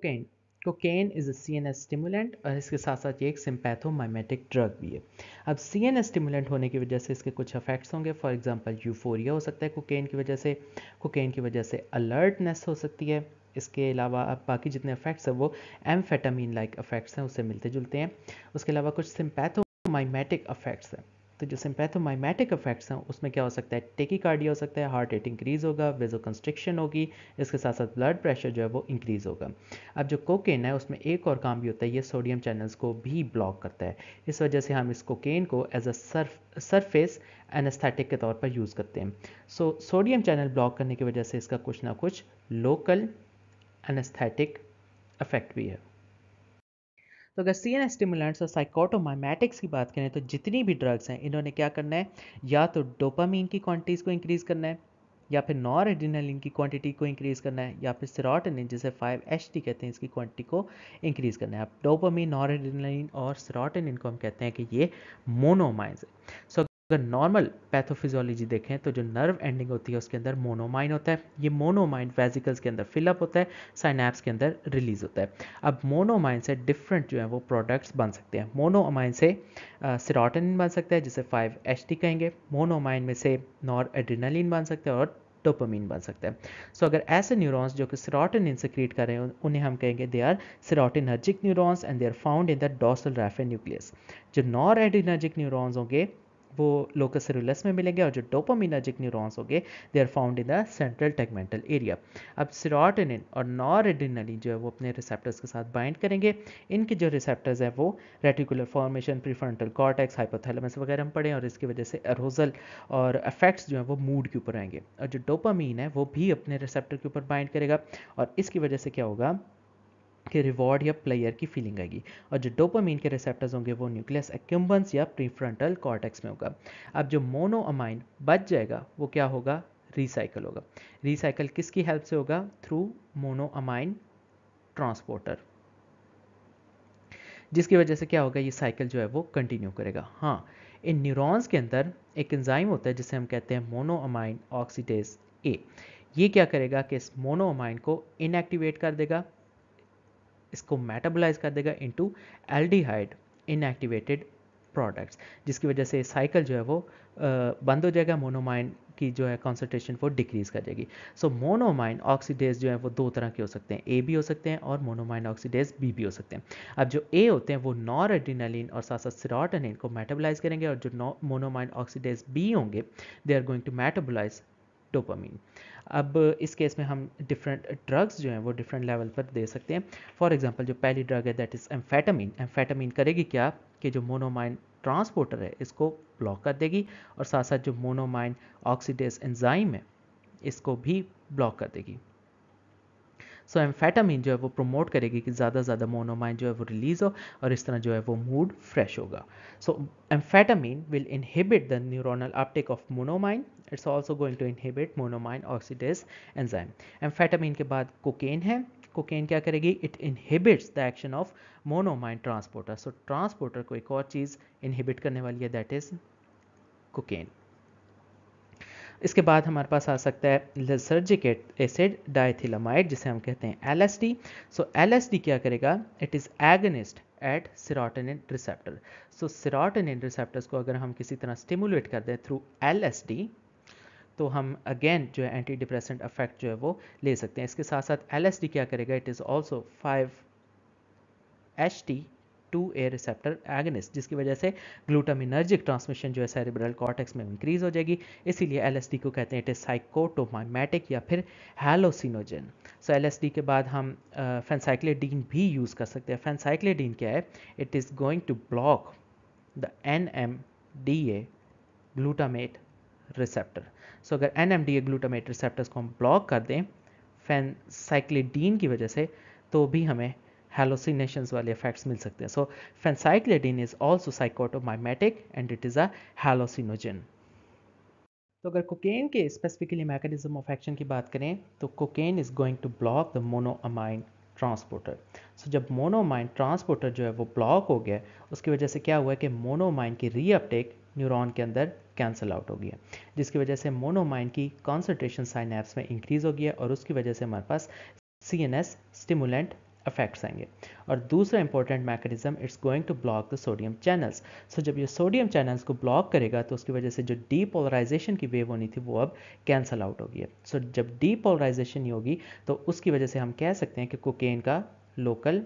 cocaine cocaine is a C N S stimulant और इसके साथ साथ ये एक सिम्पैथोमाइमेटिक ड्रग भी है अब सी एन एस स्टिमुलेंट होने की वजह से इसके कुछ अफेक्ट्स होंगे फॉर एग्जाम्पल यूफोरिया हो सकता है कोकेन की वजह से कोकेन की वजह से अलर्टनेस हो सकती है इसके अलावा अब बाकी जितने अफेक्ट्स हैं वो एम्फेटामिन लाइक अफेक्ट्स हैं उससे मिलते जुलते हैं उसके अलावा कुछ सिम्पैथोमाइमेटिक अफेक्ट्स हैं तो जो सिंपैथोमाइमेटिक इफेक्ट्स हैं उसमें क्या हो सकता है टेकी कार्डिया हो सकता है हार्ट रेट इंक्रीज़ होगा वेजो कंस्ट्रिक्शन होगी इसके साथ साथ ब्लड प्रेशर जो है वो इंक्रीज़ होगा अब जो कोकेन है उसमें एक और काम भी होता है ये सोडियम चैनल्स को भी ब्लॉक करता है इस वजह से हम इस कोकेन को एज अ सरफेस एनेस्थेटिक के तौर पर यूज़ करते हैं सो सोडियम चैनल ब्लॉक करने की वजह से इसका कुछ ना कुछ लोकल एनेस्थेटिक इफेक्ट भी है तो अगर सी एन स्टिमुलेंट्स और साइकोटोमाइमेटिक्स की बात करें तो जितनी भी ड्रग्स हैं इन्होंने क्या करना है या तो डोपामीन की क्वांटिटीज़ को इंक्रीज़ करना है या फिर नॉर एड्रीनलिन की क्वांटिटी को इंक्रीज़ करना है या फिर सिरोटनिन जिसे 5-HT कहते हैं इसकी क्वांटिटी को इंक्रीज़ करना है अब डोपामीन नॉर एड्रीनलिन और सिरोटनिन को हम कहते हैं कि ये मोनोमाइंस है so, सो अगर नॉर्मल पैथोफिजोलॉजी देखें तो जो नर्व एंडिंग होती है उसके अंदर मोनोमाइन होता है ये मोनोमाइन वेजिकल्स के अंदर फिलअप होता है साइनैप्स के अंदर रिलीज होता है अब मोनोमाइन से डिफरेंट जो है वो प्रोडक्ट्स बन सकते हैं मोनोमाइन से सिरोटनिन बन सकता है जिसे फाइव एच कहेंगे मोनोमाइन में से नॉर एड्रीनालिन बन सकता है और डोपोमिन बन सकता है सो so, अगर ऐसे न्यूरॉन्स जो कि सिरोटिन क्रिएट कर रहे हैं उन्हें हम कहेंगे they are serotonergic neurons and they are found in the dorsal raphe nucleus जो नॉर एड्रीनर्जिक न्यूरॉन्स होंगे वो लोकस सेरुलस में मिलेंगे और जो डोपामिनाजिक न्यूरॉन्स होंगे they are found in the central tegmental area अब सिरोटेनिन और नॉरेडिनली जो है वो अपने रिसेप्टर्स के साथ बाइंड करेंगे इनके जो रिसेप्टर्स हैं वो reticular formation prefrontal cortex hypothalamus वगैरह हम पढ़े और इसकी वजह से अरोजल और अफेक्ट्स जो है वो मूड के ऊपर आएंगे और जो डोपामीन है वो भी अपने रिसेप्टर के ऊपर बाइंड करेगा और इसकी वजह से क्या होगा के रिवॉर्ड या प्लेयर की फीलिंग आएगी और जो डोपामीन के रिसेप्टर्स होंगे वो न्यूक्लियस एक्म्बंस या प्रीफ्रंटल कॉर्टेक्स में होगा अब जो मोनोअमाइन बच जाएगा वो क्या होगा रिसाइकल होगा रिसाइकल किसकी हेल्प से होगा थ्रू मोनोअमाइन ट्रांसपोर्टर जिसकी वजह से क्या होगा ये साइकिल जो है वो कंटिन्यू करेगा हाँ इन न्यूरॉन्स के अंदर एक एंजाइम होता है जिसे हम कहते हैं मोनोअमाइन ऑक्सीडेज ए ये क्या करेगा कि इस मोनोअमाइन को इनएक्टिवेट कर देगा इसको मेटाबोलाइज कर देगा इनटू एल्डिहाइड इनएक्टिवेटेड प्रोडक्ट्स जिसकी वजह से साइकिल जो है वो बंद हो जाएगा मोनोमाइन की जो है कॉन्सेंट्रेशन वो डिक्रीज़ कर जाएगी सो मोनोमाइन ऑक्सीडेज जो है वो दो तरह के हो सकते हैं ए भी हो सकते हैं और मोनोमाइन ऑक्सीडेज बी भी हो सकते हैं अब जो ए होते हैं वो नॉर और साथ साथ सिरोटनिन को मेटाबोलाइज करेंगे और जो मोनोमाइन ऑक्सीडेज बी होंगे they are going to metabolise dopamine अब इस केस में हम डिफरेंट ड्रग्स जो हैं वो डिफरेंट लेवल पर दे सकते हैं फॉर एग्जांपल जो पहली ड्रग है दैट इज़ एम्फेटामीन एम्फेटामीन करेगी क्या कि जो मोनोमाइन ट्रांसपोर्टर है इसको ब्लॉक कर देगी और साथ साथ जो मोनोमाइन ऑक्सीडेस एंजाइम है इसको भी ब्लॉक कर देगी सो एम्फेटामिन जो है वो प्रमोट करेगी कि ज़्यादा ज़्यादा मोनोमाइन जो है वो रिलीज़ हो और इस तरह जो है वो मूड फ्रेश होगा so amphetamine will inhibit the neuronal uptake of monoamine it's also going to inhibit monoamine oxidase enzyme amphetamine के बाद कोकेन है कोकेन क्या करेगी it inhibits the action of monoamine transporter so transporter को एक और चीज़ inhibit करने वाली है दैट इज़ कोकेन इसके बाद हमारे पास आ सकता है लसर्जिक एसिड डायथिलामाइड जिसे हम कहते हैं एल सो एल क्या करेगा it is agonist at serotonin receptor so serotonin receptors को अगर हम किसी तरह स्टिमुलेट कर दें थ्रू एल तो हम अगेन जो है एंटी डिप्रेसेंट अफेक्ट जो है वो ले सकते हैं इसके साथ साथ एल क्या करेगा it is also five H T two A receptor agonist जिसकी वजह से ग्लूटामिनर्जिक ट्रांसमिशन जो है सेरेब्रल कॉर्टेक्स में इंक्रीज हो जाएगी इसीलिए एल को कहते हैं इट इज साइकोटोमाइमेटिक या फिर हेलोसिनोजन सो एल के बाद हम फेंसाइक्लेडीन भी यूज़ कर सकते हैं फेंसाइक्लेडीन क्या है it is going to block the N M D A glutamate receptor so अगर N M D A glutamate receptors को हम ब्लॉक कर दें फेनसाइक्लेडीन की वजह से तो भी हमें हेलोसिनेशन वाले इफेक्ट्स मिल सकते हैं so phencyclidine is also psychotomimetic and it is a hallucinogen तो अगर कोकेन के स्पेसिफिकली मैकेनिज्म ऑफ एक्शन की बात करें तो cocaine is going to block the monoamine transporter so जब मोनोमाइन ट्रांसपोर्टर जो है वो ब्लॉक हो गया उसकी वजह से क्या हुआ है कि मोनोमाइन की रीअपटेक न्यूरॉन के अंदर कैंसिल आउट हो गया जिसकी वजह से मोनोमाइन की कॉन्सेंट्रेशन साइनैप्स में इंक्रीज हो गया और उसकी वजह से हमारे पास C N S stimulant effects आएंगे और दूसरा important mechanism it's going to block the sodium channels so जब ये सोडियम चैनल्स को ब्लॉक करेगा तो उसकी वजह से जो डीपोलराइजेशन की वेव होनी थी वो अब कैंसल आउट होगी सो so, जब डीपोलराइजेशन होगी तो उसकी वजह से हम कह सकते हैं कि कोकेन का लोकल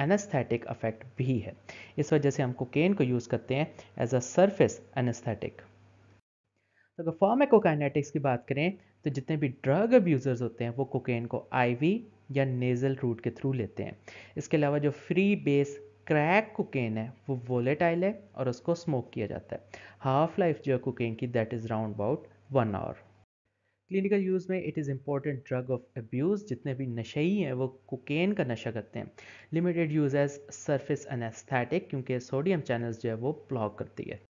एनेस्थेटिक अफेक्ट भी है इस वजह से हम कोकेन को यूज़ करते हैं एज अ सरफेस एनेस्थेटिक तो अगर फॉर्मेकोकाइनेटिक्स की बात करें तो जितने भी ड्रग अब्यूज़र्स होते हैं वो कोकेन को आईवी या नेज़ल रूट के थ्रू लेते हैं इसके अलावा जो फ्री बेस क्रैक कोकेन है वो वोलेटाइल है और उसको स्मोक किया जाता है हाफ लाइफ जो है कोकेन की that is round about one hour clinical use में it is important drug of abuse जितने भी ही हैं वो कोकेन का नशा करते हैं limited use as surface anaesthetic क्योंकि सोडियम चैनल्स जो है वो ब्लॉक करती है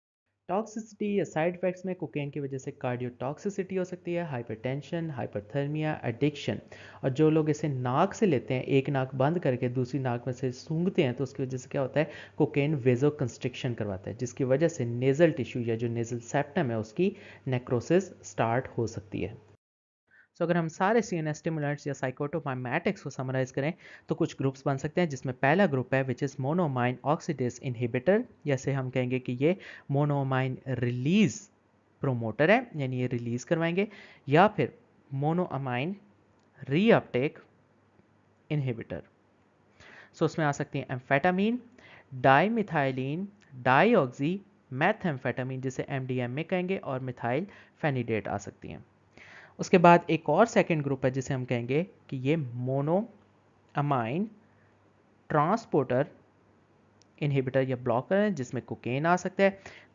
टॉक्सिसिटी या साइड इफेक्ट्स में कोकेन की वजह से कार्डियो टॉक्सिसिटी हो सकती है हाइपरटेंशन, हाइपरथर्मिया एडिक्शन और जो लोग इसे नाक से लेते हैं एक नाक बंद करके दूसरी नाक में से सूंघते हैं तो उसकी वजह से क्या होता है कोकेन वेजो कंस्ट्रिक्शन करवाता है जिसकी वजह से नेजल टिश्यू या जो नेजल सेप्टम है उसकी नेक्रोसिस स्टार्ट हो सकती है सो अगर हम सारे सी एन स्टिमुलेंट्स या साइकोटोमाइमेटिक्स को समराइज करें तो कुछ ग्रुप्स बन सकते हैं जिसमें पहला ग्रुप है which is monoamine oxidase inhibitor जैसे हम कहेंगे कि ये मोनोमाइन रिलीज प्रोमोटर है यानी ये रिलीज करवाएंगे या फिर मोनोअमाइन रीअपटेक इनहिबिटर सो उसमें आ सकती हैं एम्फेटामीन डाईमिथाइलिन डाईऑक्सी मैथेम्फेटामीन जिसे एम में कहेंगे और मिथाइल फेनिडेट आ सकती हैं उसके बाद एक और सेकेंड ग्रुप है जिसे हम कहेंगे कि ये मोनो अमाइन ट्रांसपोर्टर इनहिबिटर या ब्लॉकर है जिसमें कोकेन आ सकता है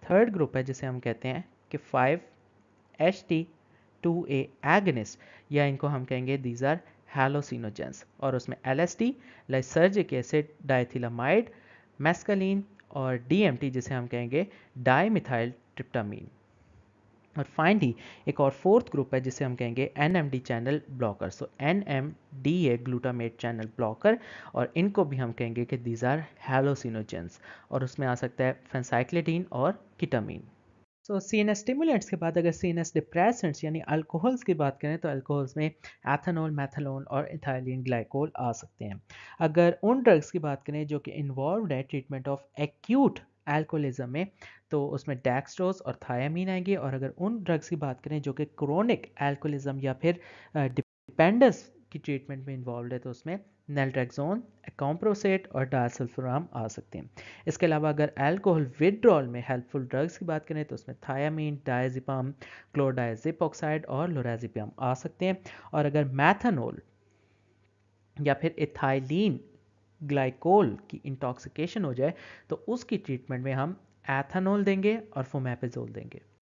थर्ड ग्रुप है जिसे हम कहते हैं कि five H T two A agonist या इनको हम कहेंगे दीज आर हेलोसिनोजेंस और उसमें L S T lysergic acid diethylamide mescaline और डी एम टी जिसे हम कहेंगे डाईमिथाइल ट्रिप्टामीन और फाइनली एक और फोर्थ ग्रुप है जिसे हम कहेंगे N M D channel blocker so N M D A glutamate channel blocker और इनको भी हम कहेंगे कि दीज आर हेलोसिनोजेंस और उसमें आ सकता है फेंसाइक्लेटीन और ketamine so C N S stimulants के बाद अगर सी एन एस डिप्रेसेंट्स यानी अल्कोहल्स की बात करें तो अल्कोहल्स में एथेनॉल मैथेनॉल और इथाइलिन ग्लाइकोल आ सकते हैं अगर उन ड्रग्स की बात करें जो कि इन्वॉल्व है ट्रीटमेंट ऑफ एक्यूट एल्कोलिज्म में तो उसमें डैक्सट्रोज और थायामीन आएंगे और अगर उन ड्रग्स की बात करें जो कि क्रोनिक एल्कोलिज्म या फिर डिपेंडेंस की ट्रीटमेंट में इन्वॉल्व है तो उसमें नेल्ट्रेक्जोन एकम्प्रोसेट और डायसल्फ्राम आ सकते हैं इसके अलावा अगर एल्कोहल विड्रॉल में हेल्पफुल ड्रग्स की बात करें तो उसमें थायामीन डायजिपाम क्लोडाइजिप ऑक्साइड और लोराजिपाम आ सकते हैं और अगर मैथनोल या फिर इथाइलिन ग्लाइकोल की इंटॉक्सिकेशन हो जाए तो उसकी ट्रीटमेंट में हम एथानोल देंगे और फोमेपेजोल देंगे